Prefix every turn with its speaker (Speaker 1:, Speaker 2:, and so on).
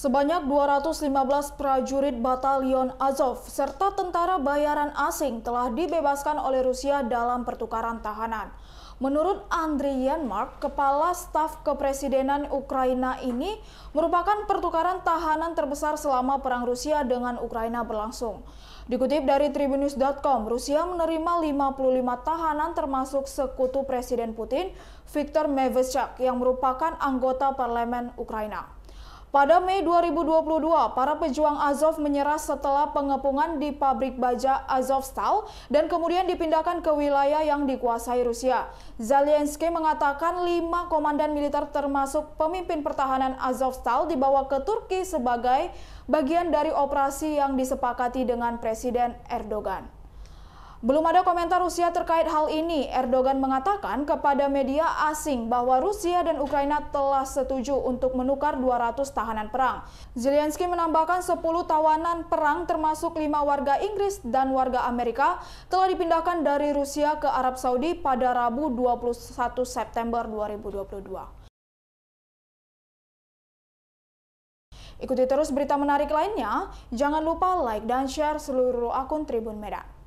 Speaker 1: Sebanyak 215 prajurit batalion Azov serta tentara bayaran asing telah dibebaskan oleh Rusia dalam pertukaran tahanan. Menurut Andriy Yanmark, kepala staf kepresidenan Ukraina ini merupakan pertukaran tahanan terbesar selama perang Rusia dengan Ukraina berlangsung. Dikutip dari tribunnews.com, Rusia menerima 55 tahanan termasuk sekutu Presiden Putin, Viktor Medvedchuk yang merupakan anggota parlemen Ukraina. Pada Mei 2022, para pejuang Azov menyerah setelah pengepungan di pabrik baja Azovstal dan kemudian dipindahkan ke wilayah yang dikuasai Rusia. Zelensky mengatakan lima komandan militer termasuk pemimpin pertahanan Azovstal dibawa ke Turki sebagai bagian dari operasi yang disepakati dengan Presiden Erdogan. Belum ada komentar Rusia terkait hal ini. Erdogan mengatakan kepada media asing bahwa Rusia dan Ukraina telah setuju untuk menukar 200 tahanan perang. Zelensky menambahkan 10 tawanan perang termasuk 5 warga Inggris dan warga Amerika telah dipindahkan dari Rusia ke Arab Saudi pada Rabu 21 September 2022. Ikuti terus berita menarik lainnya. Jangan lupa like dan share seluruh akun Tribun Medan.